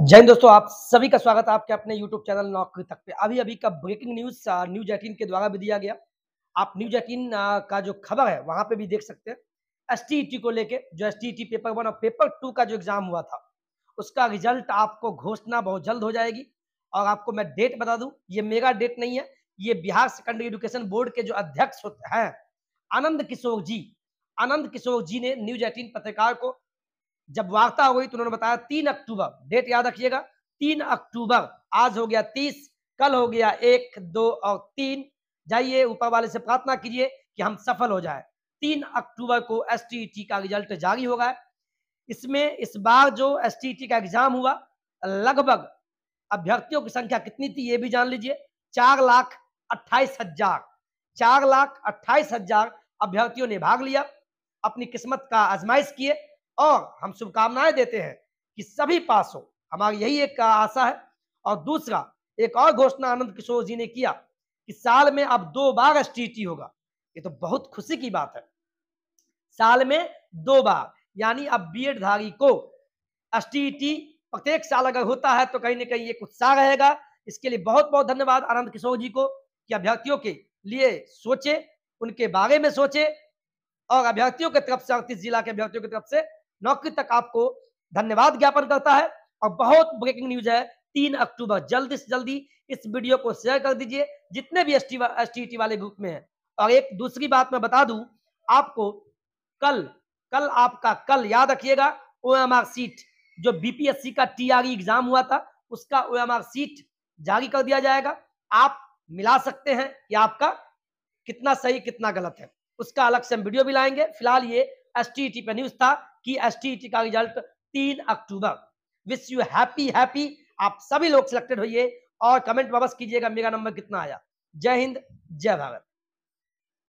जय हिंद दोस्तों आप सभी का स्वागत है आपके अपने यूट्यूब चैनल नौकरी तक पे अभी अभी का ब्रेकिंग न्यूज न्यूज एटीन के द्वारा भी दिया गया आप न्यूज एटीन का जो खबर है वहां पे भी देख सकते हैं एस e को लेके जो एस पेपर वन और पेपर टू का जो एग्जाम हुआ था उसका रिजल्ट आपको घोषणा बहुत जल्द हो जाएगी और आपको मैं डेट बता दू ये मेगा डेट नहीं है ये बिहार सेकेंडरी एजुकेशन बोर्ड के जो अध्यक्ष होते हैं आनंद किशोर जी आनंद किशोर जी ने न्यूज एटीन पत्रकार को जब वार्ता हुई तो उन्होंने बताया तीन अक्टूबर डेट याद रखिएगा तीन अक्टूबर आज हो गया तीस कल हो गया एक दो और तीन जाइए ऊपर वाले से प्रार्थना कीजिए कि हम सफल हो जाए तीन अक्टूबर को एस e का रिजल्ट जारी होगा इसमें इस बार जो एस e का एग्जाम हुआ लगभग अभ्यर्थियों की संख्या कितनी थी ये भी जान लीजिए चार लाख अट्ठाईस हजार चार लाख अट्ठाईस हजार अभ्यर्थियों ने भाग लिया अपनी किस्मत का आजमाइश किए और हम शुभकामनाएं देते हैं कि सभी पास हो हमारी यही एक आशा है और दूसरा एक और घोषणा आनंद किशोर जी ने किया कि साल में अब दो बार एस होगा ये तो बहुत खुशी की बात है साल में दो बार यानी अब बीएड धारी को एस प्रत्येक साल अगर होता है तो कहीं ना कहीं ये उत्साह रहेगा इसके लिए बहुत बहुत धन्यवाद आनंद किशोर जी को कि अभ्यर्थियों के लिए सोचे उनके बारे में सोचे और अभ्यर्थियों के तरफ से अड़तीस जिला के अभ्यर्थियों की तरफ से नौकरी तक आपको धन्यवाद ज्ञापन करता है और बहुत ब्रेकिंग न्यूज है तीन अक्टूबर जल्दी से जल्दी इस वीडियो को शेयर कर दीजिए जितने भी एस टी वाले ग्रुप में है और एक दूसरी बात मैं बता दू आपको कल कल आपका कल याद रखिएगा ओ सीट जो बीपीएससी का टीआरई एग्जाम e हुआ था उसका ओ सीट जारी कर दिया जाएगा आप मिला सकते हैं या आपका कितना सही कितना गलत है उसका अलग से हम वीडियो भी लाएंगे फिलहाल ये एस टी न्यूज था कि एस e का रिजल्ट तीन October wish you happy happy आप सभी लोग सिलेक्टेड होइए और कमेंट वापस कीजिएगा मेरा नंबर कितना आया जय हिंद जय भारत